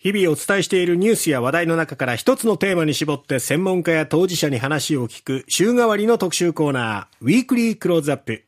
日々お伝えしているニュースや話題の中から一つのテーマに絞って専門家や当事者に話を聞く週替わりの特集コーナー、ウィークリークローズアップ。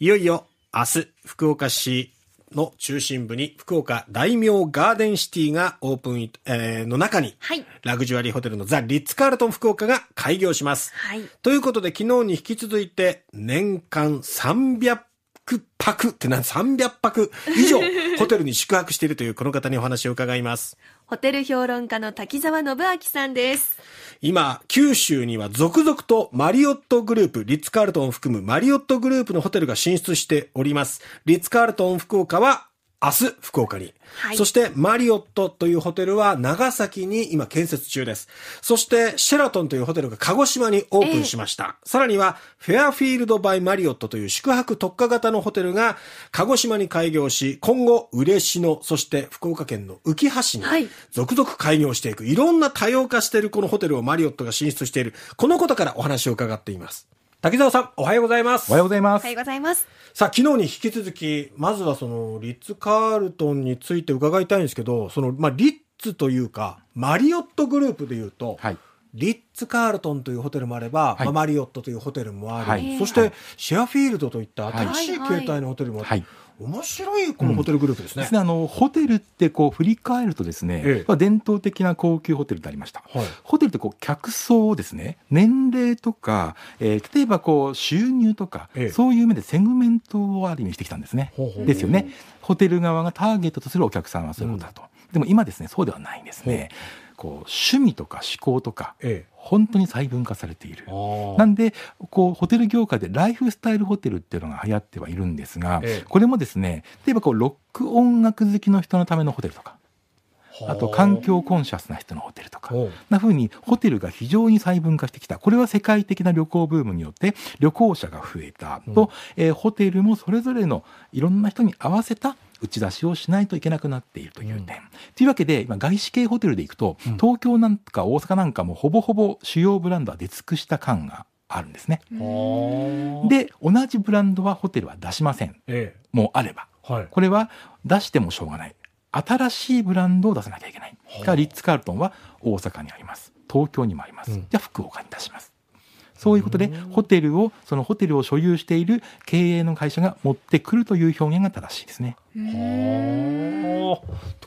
いよいよ明日、福岡市の中心部に福岡大名ガーデンシティがオープン、えー、の中に、はい、ラグジュアリーホテルのザ・リッツ・カールトン福岡が開業します。はい、ということで昨日に引き続いて年間300 100泊ってな、300泊以上、ホテルに宿泊しているというこの方にお話を伺います。ホテル評論家の滝沢信明さんです。今、九州には続々とマリオットグループ、リッツ・カールトンを含むマリオットグループのホテルが進出しております。リッツ・カールトン福岡は明日、福岡に。はい、そして、マリオットというホテルは長崎に今建設中です。そして、シェラトンというホテルが鹿児島にオープンしました。えー、さらには、フェアフィールドバイマリオットという宿泊特化型のホテルが鹿児島に開業し、今後、嬉野、そして福岡県の浮橋に続々開業していく、はい、いろんな多様化しているこのホテルをマリオットが進出している。このことからお話を伺っています。滝沢さん、おはようございます。おはようございます。おはようございます。さあ、昨日に引き続き、まずはその、リッツ・カールトンについて伺いたいんですけど、その、まあ、リッツというか、マリオットグループでいうと、はい、リッツ・カールトンというホテルもあれば、はい、マリオットというホテルもある、はい、そしてシェアフィールドといった新しい形態のホテルもある、はい面白いこのホテルグループですね。うん、あのホテルってこう振り返るとですね、ええ、まあ、伝統的な高級ホテルでありました。はい、ホテルってこう客層をですね、年齢とか、えー、例えばこう収入とか、え、そういう目でセグメントをある意味してきたんですね。ほうほうですよね。ホテル側がターゲットとするお客さんはそういうことだと。うんでも今ですねそうではないんですね。こう趣味とか思考とか、ええ、本当に細分化されているなんでこうホテル業界でライフスタイルホテルっていうのが流行ってはいるんですが、ええ、これもですね例えばこうロック音楽好きの人のためのホテルとかあと環境コンシャスな人のホテルとかな風にホテルが非常に細分化してきたこれは世界的な旅行ブームによって旅行者が増えたと、うん、えー、ホテルもそれぞれのいろんな人に合わせた打ち出しをしないといけなくなっているという点。うん、というわけで、今外資系ホテルで行くと、うん、東京なんか大阪なんかもほぼほぼ主要ブランドは出尽くした感があるんですね。で同じブランドはホテルは出しません、ええ、もうあれば、はい、これは出してもしょうがない新しいブランドを出さなきゃいけない、はリッツ・カールトンは大阪にあります東京にもあります、うん、じゃあ福岡に出しますそういうことでホテルをそのホテルを所有している経営の会社が持ってくるという表現が正しいですね。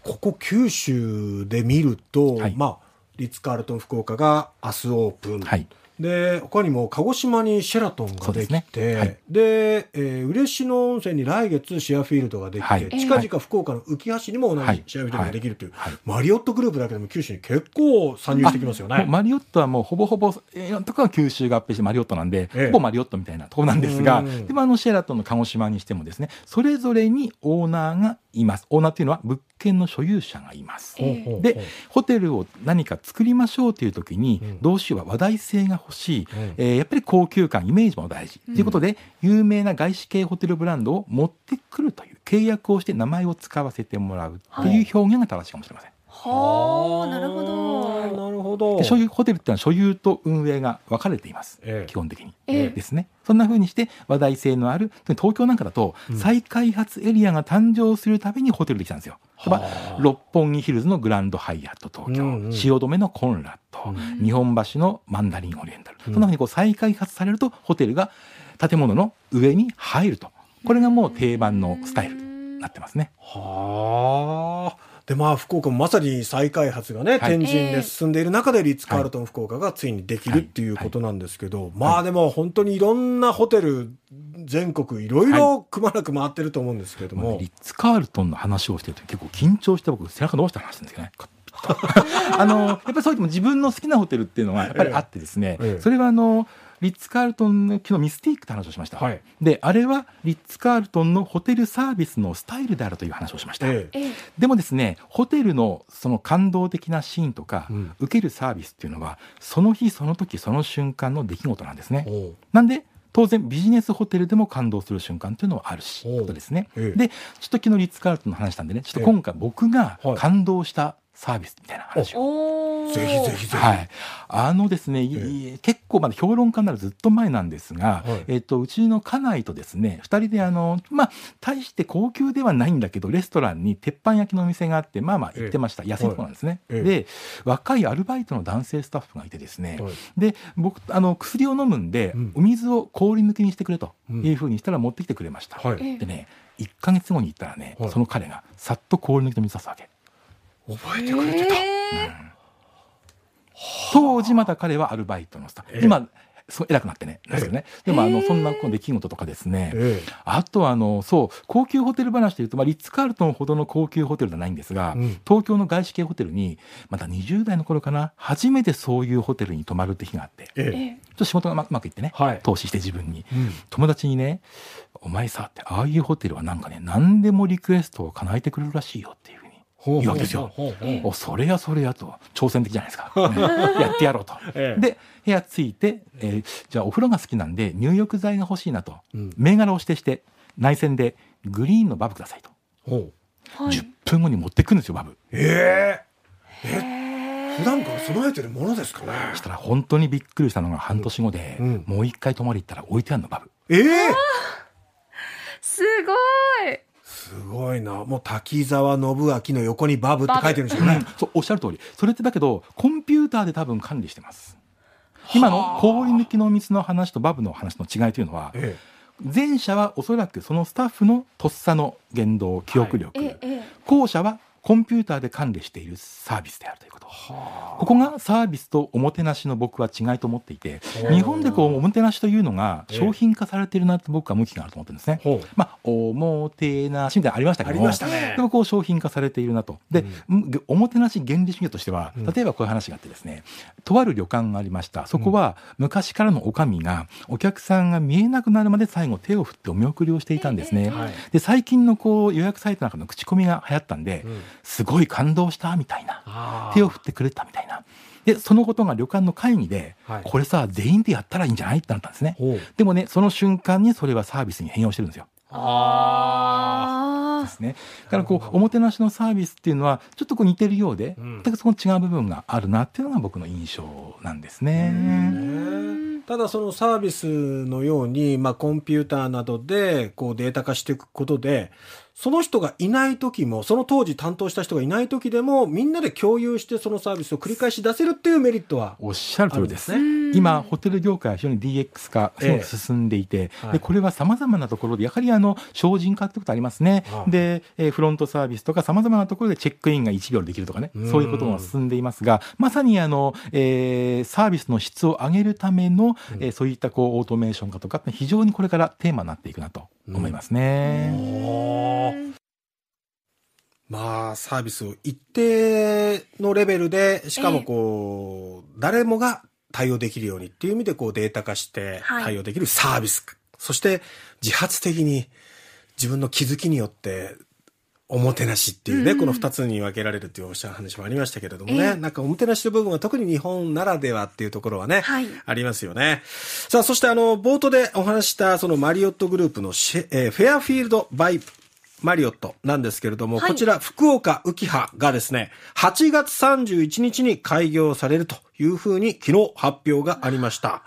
ここ九州で見ると、はい、まあリッツ・カールトン福岡が明日オープン、はい、で、他にも鹿児島にシェラトンができて、で、ねはい、えー、嬉野温泉に来月シェアフィールドができて、はい、近々福岡の浮橋にも同じシェアフィールドができるという、はい、マリオットグループだけでも九州に結構参入してきますよね。マリオットはもうほぼほぼ、えー、とか九州合併してマリオットなんで、えほぼマリオットみたいなとこなんですが、でもあのシェラトンの鹿児島にしてもですね、それぞれにオーナーがいます。オーナーというのは物権の所有者がいます。でホテルを何か作りましょうという時に、うん、どうしようは話題性が欲しい、うん、えー、やっぱり高級感イメージも大事と、いうことで有名な外資系ホテルブランドを持ってくるという契約をして名前を使わせてもらうという表現が正しいかもしれません。はあなるほどなるほど所有ホテルってのは所有と運営が分かれています、ええ、基本的に、え、ですねそんなふうにして話題性のある東京なんかだと再開発エリアが誕生するたびにホテルできたんですよ、例えば六本木ヒルズのグランドハイアット東京、うんうん、汐留のコンラッド、うん、日本橋のマンダリンオリエンタル、うん、そんなふうにこう再開発されるとホテルが建物の上に入るとこれがもう定番のスタイルになってますね。はあでまあ福岡もまさに再開発がね、天神で進んでいる中でリッツ・カールトン福岡がついにできるっていうことなんですけど、まあでも本当にいろんなホテル全国いろいろくまなく回ってると思うんですけれども、リッツ・カールトンの話をしてると結構緊張して僕背中伸ばした話なんですよね。あのやっぱりそういっても自分の好きなホテルっていうのはやっぱりあってですね、えええ、それはあのリッツ・カールトンの昨日ミスティークって話をしました、はい、であれはリッツ・カールトンのホテルサービスのスタイルであるという話をしました、ええ、でもですねホテルのその感動的なシーンとか、うん、受けるサービスっていうのはその日その時その瞬間の出来事なんですねなんで当然ビジネスホテルでも感動する瞬間というのはあるしことですね、ええ、でちょっと昨日リッツ・カールトンの話したんでねちょっと今回僕が感動したサービスみたいな話を、ぜひぜひぜひ。はい、あのですね、えー、結構まだ評論家ならずっと前なんですが、はい、えっ、とうちの家内とですね、二人であのまあ大して高級ではないんだけどレストランに鉄板焼きのお店があってまあまあ行ってました、えー、安いとこなんですね。はい、で若いアルバイトの男性スタッフがいてですね、で僕あの薬を飲むんで、うん、お水を氷抜きにしてくれというふうにしたら持ってきてくれました。うん、でね。1か月後に行ったらね、その彼がさっと氷抜きの水出すわけ覚えてくれてた、えーうん当時まだ彼はアルバイトのスタッフ、今すご偉くなってねですよね、でもあのそんな出来事とかですね、あとはあのそう高級ホテル話というと、まあ、リッツ・カールトンほどの高級ホテルではないんですが、うん、東京の外資系ホテルにまた20代の頃かな初めてそういうホテルに泊まるって日があって、ちょっと仕事がうまくいってね、はい、投資して自分に、うん、友達にね「お前さ」ってああいうホテルはなんかね何でもリクエストを叶えてくれるらしいよっていう。いうわけですよ。おそれやそれやと挑戦的じゃないですか、ね、やってやろうと。ええ、で部屋着いて、えー、じゃあお風呂が好きなんで入浴剤が欲しいなと、うん、銘柄を指定して内線でグリーンのバブくださいと、は10分後に持ってくんですよバブ。えー、え普段から備えてるものですかねしたら本当にびっくりしたのが半年後で、うんうん、もう一回泊まり行ったら置いてあるのバブええー、すごいすごいなもう滝沢信明の横にバブって書いてるんですよね、そうおっしゃる通りそれってだけどコンピューターで多分管理してます今の氷抜きの水の話とバブの話の違いというのは、ええ前者はおそらくそのスタッフのとっさの言動記憶力、後者はコンピューターで管理しているサービスであるということ、はあ、ここがサービスとおもてなしの僕は違いと思っていて日本でこうおもてなしというのが商品化されてるなと僕は向きがあると思ってるんですね、ええ、まあ、おもてなしみたいなありましたけども、ね、でもこう商品化されているなとで、うん、おもてなし原理主義としては例えばこういう話があってですね、うん、とある旅館がありましたそこは昔からのかみがお客さんが見えなくなるまで最後手を振ってお見送りをしていたんですね、えはい、で最近のこう予約サイトなんかの口コミが流行ったんで、うんすごい感動したみたいな手を振ってくれたみたいな。でそのことが旅館の会議で、はい、これさ全員でやったらいいんじゃないってなったんですねでもねその瞬間にそれはサービスに変容してるんですよあですね。だからこうおもてなしのサービスっていうのはちょっとこう似てるようで、うん、だその違う部分があるなっていうのが僕の印象なんですね。ただそのサービスのように、まあ、コンピューターなどでこうデータ化していくことでその人がいない時も、その当時担当した人がいない時でも、みんなで共有してそのサービスを繰り返し出せるっていうメリットは、ね、おっしゃる通りです。今、ホテル業界は非常に DX 化、進んでいて、ええ、でこれはさまざまなところで、やはりあの精進化ってことありますね。はい、で、えフロントサービスとか、さまざまなところでチェックインが1秒できるとかね、そういうことも進んでいますが、まさにあの、えー、サービスの質を上げるための、えー、そういったこうオートメーション化とか、非常にこれからテーマになっていくなと思いますね。まあ、サービスを一定のレベルで、しかもこう、誰もが対応できるようにっていう意味で、こう、データ化して対応できるサービス。そして、自発的に自分の気づきによっておもてなしっていうね、うん、この二つに分けられるっていうおっしゃる話もありましたけれどもね、えー、なんかおもてなしの部分は特に日本ならではっていうところはね、はい、ありますよね。さあ、そしてあの、冒頭でお話したそのマリオットグループのシェ、えー、フェアフィールドバイマリオットなんですけれども、はい、こちら福岡浮葉がですね、8月31日に開業されるというふうに昨日発表がありました。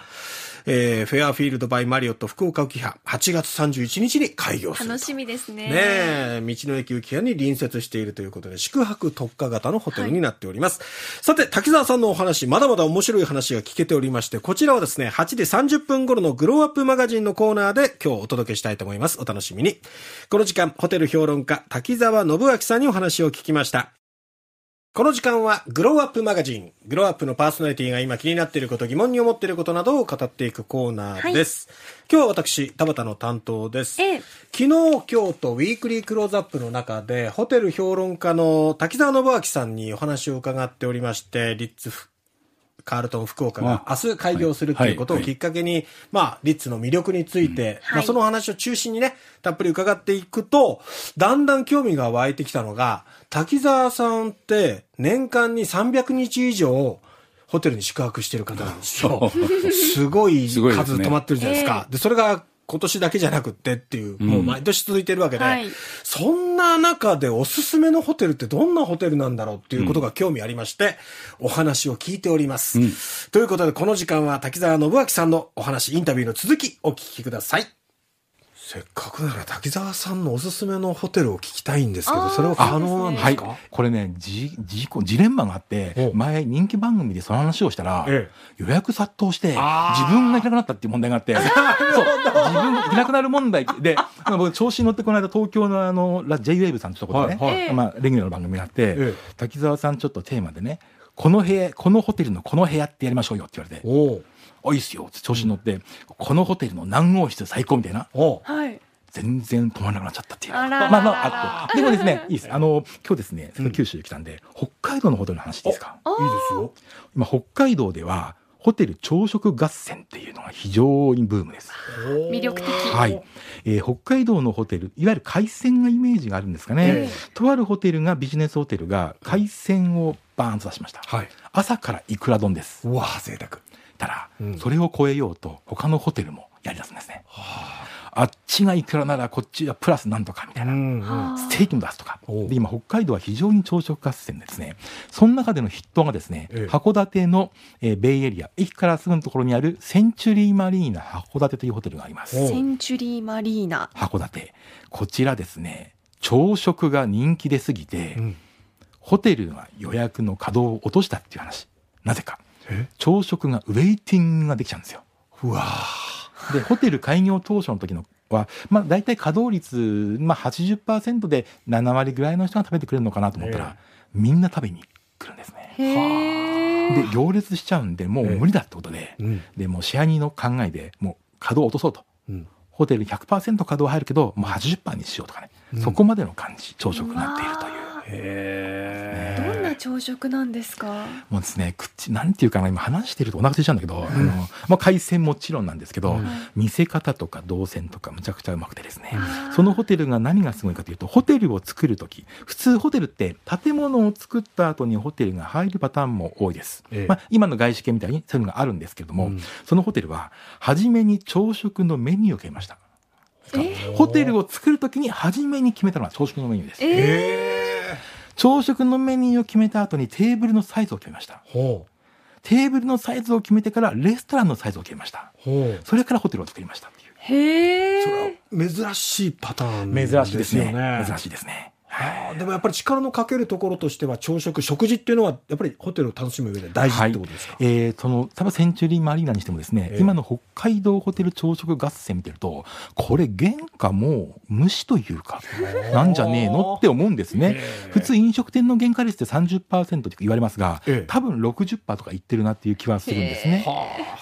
えー、フェアフィールドバイマリオット福岡浮派8月31日に開業する。楽しみですね。ねえ、道の駅浮派に隣接しているということで、宿泊特化型のホテルになっております。はい、さて、滝沢さんのお話、まだまだ面白い話が聞けておりまして、こちらはですね、8時30分頃のグローアップマガジンのコーナーで今日お届けしたいと思います。お楽しみに。この時間、ホテル評論家、滝沢信明さんにお話を聞きました。この時間はグローアップマガジン。グローアップのパーソナリティが今気になっていること、疑問に思っていることなどを語っていくコーナーです。はい、今日は私、田畑の担当です。昨日、今日とウィークリークローズアップの中で、ホテル評論家の滝沢信明さんにお話を伺っておりまして、リッツカールトン福岡が明日開業するということをきっかけに、まあ、リッツの魅力について、まあ、その話を中心にね、たっぷり伺っていくと、だんだん興味が湧いてきたのが、滝沢さんって年間に300日以上、ホテルに宿泊してる方なんですよ。すごい数泊まってるじゃないですか。で、それが今年だけじゃなくってっていう、もう毎年続いてるわけで、そんな中でおすすめのホテルってどんなホテルなんだろうっていうことが興味ありまして、お話を聞いております、ということで、この時間は滝沢信明さんのお話、インタビューの続きお聞きください。せっかくなら滝沢さんのおすすめのホテルを聞きたいんですけどそれは可能なんですか、ねはい、これねジジジレンマがあって前人気番組でその話をしたら、ええ、予約殺到して自分がいなくなったっていう問題があってそう自分がいなくなる問題で僕調子に乗ってこの間東京のあの JWAVE さんってところでね、はいはい、まあ、レギュラーの番組があって、え、滝沢さんちょっとテーマでねこの部屋このホテルのこの部屋ってやりましょうよって言われて。おいいっすよ」って調子に乗って、うん、このホテルの何号室最高みたいな。はい全然止まらなくなっちゃったっていう。あららまあまあ、あと。でもですね、いいです。あの、今日ですね、九州来たんで、うん、北海道のホテルの話ですか。いいですよ。今、北海道では、ホテル朝食合戦っていうのが非常にブームです。魅力的。はい、えー、北海道のホテル、いわゆる海鮮がイメージがあるんですかね。えー、とあるホテルがビジネスホテルが海鮮をバーンと出しました。はい、朝からいくら丼です。うわ、贅沢。ただ、うん、それを超えようと他のホテルもやりだすんですね。はああっちがいくらならこっちはプラスなんとかみたいな、ステーキも出すとかで今北海道は非常に朝食合戦ですねその中での筆頭がですね、ええ、函館の、えー、ベイエリア駅からすぐのところにあるセンチュリーマリーナ函館というホテルがありますセンチュリーマリーナ函館こちらですね朝食が人気出すぎて、うん、ホテルが予約の稼働を落としたっていう話なぜか朝食がウェイティングができちゃうんですようわでホテル開業当初の時のは、まあ、大体稼働率、まあ80、で7割ぐらいの人が食べてくれるのかなと思ったら、みんな食べに来るんですね。で行列しちゃうんでもう無理だってことで,、でもうアニ人の考えでもう稼働落とそうと、うん、ホテル100%稼働入るけどもう80%にしようとかね、うん、そこまでの感じ朝食になっているという。へえ。朝食なんですかもうですね口なんていうかな今話してるとお腹空いちゃうんだけど、うん、あのまあ、海鮮もちろんなんですけど、うん、見せ方とか動線とかむちゃくちゃうまくてですね、うん、そのホテルが何がすごいかというとホテルを作る時普通ホテルって建物を作った後にホテルが入るパターンも多いです、ええ、まあ、今の外資系みたいにそういうのがあるんですけれども、そのホテルは初めに朝食のメニューを決めました。ホテルを作る時に初めに決めたのは朝食のメニューです。えー朝食のメニューを決めた後にテーブルのサイズを決めました。テーブルのサイズを決めてからレストランのサイズを決めました。それからホテルを作りましたっていう。へえ。珍しいパターン、ね、珍しいですね。珍しいですね。でもやっぱり力のかけるところとしては朝食食事っていうのはやっぱりホテルを楽しむ上で大事ってことですか、はい、えー、その多分センチュリーマリーナにしてもですね、えー、今の北海道ホテル朝食合戦見てるとこれ原価も無というかなんじゃねえのって思うんですね、えー、普通飲食店の原価率って30%って言われますが、えー、多分60%とかいってるなっていう気はするんですね、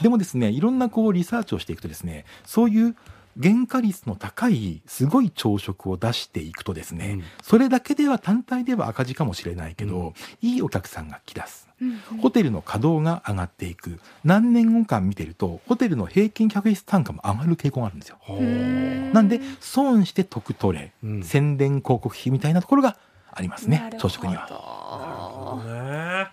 でもですねいろんなこうリサーチをしていくとですねそういう原価率の高いすごい朝食を出していくとですね、うん、それだけでは単体では赤字かもしれないけど、うん、いいお客さんが来だす、うん、ホテルの稼働が上がっていく何年後間見てるとホテルの平均客室単価も上がる傾向があるんですよ。なんで損して得取れ、宣伝広告費みたいなところがありますね朝食には。なるほどね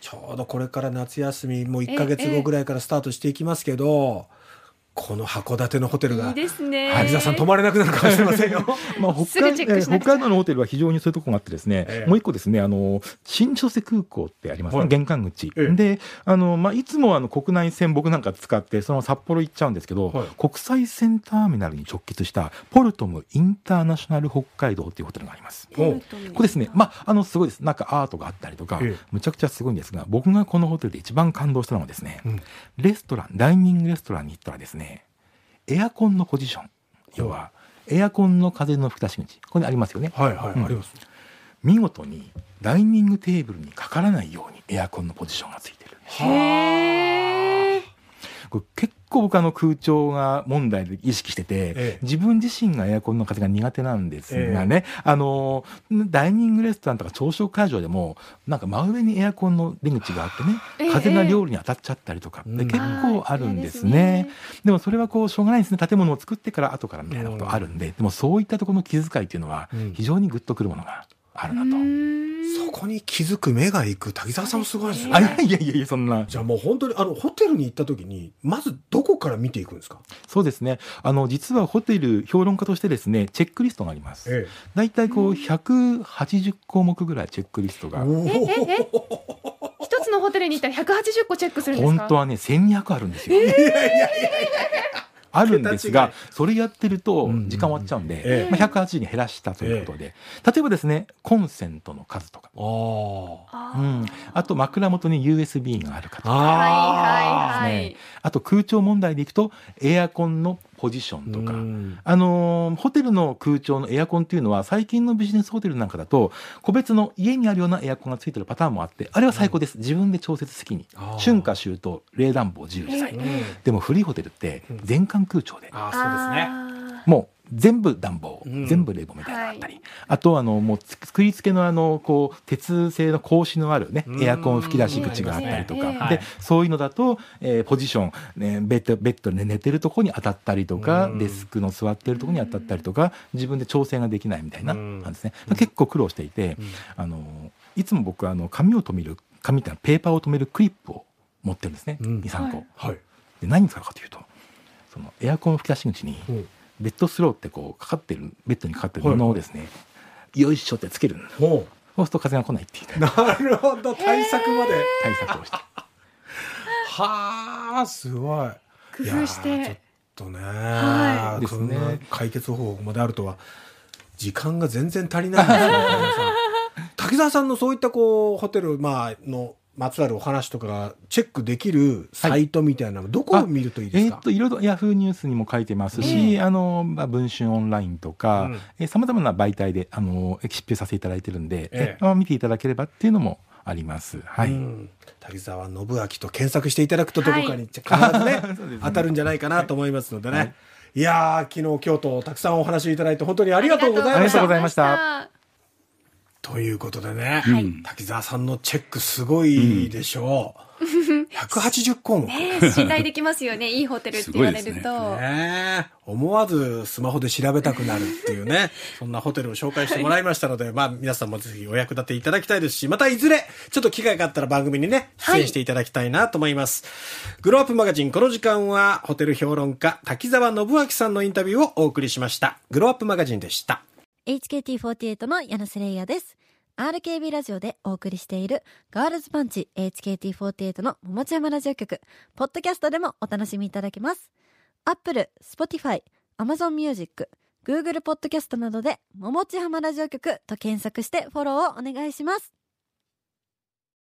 ちょうどこれから夏休みもう1か月後ぐらいからスタートしていきますけど。えええこの函館のホテルが、いいですね、萩澤さん、泊まれなくなるかもしれませんよ まあ北海道、北海道のホテルは非常にそういうところがあって、ですね、ええ、もう一個、ですねあの新千歳空港ってありますね、はい、玄関口、え、であの、まあ、いつもあの国内線、僕なんか使って、その札幌行っちゃうんですけど、はい、国際線ターミナルに直結したポルトムインターナショナル北海道っていうホテルがあります。これですね、まあ、あのすごいです、なんかアートがあったりとか、むちゃくちゃすごいんですが、僕がこのホテルで一番感動したのはですね、うん、レストラン、ダイニングレストランに行ったらですね、エアコンのポジション要はエアコンの風の吹き出し口ここにありますよね。はいはい、うん、あります見事にダイニングテーブルにかからないようにエアコンのポジションがついてるんでへーこれ結構僕あの空調が問題で意識してて、ええ、自分自身がエアコンの風が苦手なんですがね、え、あのダイニングレストランとか朝食会場でもなんか真上にエアコンの出口があってね、風が料理に当たっちゃったりとかって結構あるんですねうん、でもそれはこうしょうがないですね建物を作ってから後からみたいなことあるんで、でもそういったところの気遣いっていうのは非常にグッとくるものがあるなと。そこに気づく目がいく滝沢さんもすごいですよね。あいやいやいやそんな。じゃあもう本当にあのホテルに行った時にまずどこから見ていくんですか。そうですね。あの実はホテル評論家としてですねチェックリストがあります。大、え、こう180項目ぐらいチェックリストが。一つのホテルに行ったら180個チェックするんですか。本当はね1200あるんですよ。えーあるんですがそれやってると時間終わっちゃうんで、まあ、180に減らしたということで、例えばですねコンセントの数とかあ,、うん、あと枕元に USB があるかとかあ,、あと空調問題でいくとエアコンのポジションとか、あのホテルの空調のエアコンっていうのは最近のビジネスホテルなんかだと個別の家にあるようなエアコンがついてるパターンもあってあれは最高です、うん、自分で調節好きに春夏秋冬冷暖房自由自在、でもフリーホテルって全館空調で、あそうですねもう全部暖房、うん、全部冷房みたいなのがあったり、はい、あとあのもう作り付けのあのこう鉄製の格子のあるね、エアコン吹き出し口があったりとか、でそういうのだと、えー、ポジション、えー、ベッドベッドで寝てるとこに当たったりとか、デスクの座ってるとこに当たったりとか自分で調整ができないみたいななんですね、結構苦労していて、あのいつも僕あの紙を留める紙ってのペーパーを留めるクリップを持ってるんですね、うん、23個。はい、で何に使うかというとそのエアコン吹き出し口に、うんベッドスローってこうかかってるベッドにかかってる布をですね、はい、よいしょってつけるそうすると風が来ないっていうなるほど対策まで、対策をして はあすごい工夫してちょっとね,、はい、そんな解決方法まであるとは時間が全然足りないんですよ、ね、滝沢さんのそういったこうホテル、まあ、のまつわるお話とかがチェックできるサイトみたいなの、はい、どこを見るといいですか、えー、といろいろヤフーニュースにも書いてますし、えー、あのまあ、文春オンラインとかさまざまな媒体であの執筆させていただいてるんで、えー、まあ、見ていただければっていうのもあります。はい。滝沢信明と検索していただくとどこかに必ずね、ね、当たるんじゃないかなと思いますのでね。はい、いや昨日今日とたくさんお話をいただいて本当にありがとうございました。ありがとうございました。ということでね、はい、滝沢さんのチェックすごいでしょう。うん、180項目。ね、信頼できますよね。いいホテルって言われると。ね、ね、思わずスマホで調べたくなるっていうね、そんなホテルを紹介してもらいましたので、はい、まあ皆さんもぜひお役立ていただきたいですし、またいずれ、ちょっと機会があったら番組にね、出演していただきたいなと思います。はい、グローアップマガジン、この時間はホテル評論家、滝沢信明さんのインタビューをお送りしました。グローアップマガジンでした。HKT48 の柳瀬レイヤです。RKB ラジオでお送りしているガールズパンチ HKT48 の桃地山ラジオ局、ポッドキャストでもお楽しみいただけます。Apple、Spotify、Amazon Music、Google ポッドキャストなどで、桃地浜ラジオ局と検索してフォローをお願いします。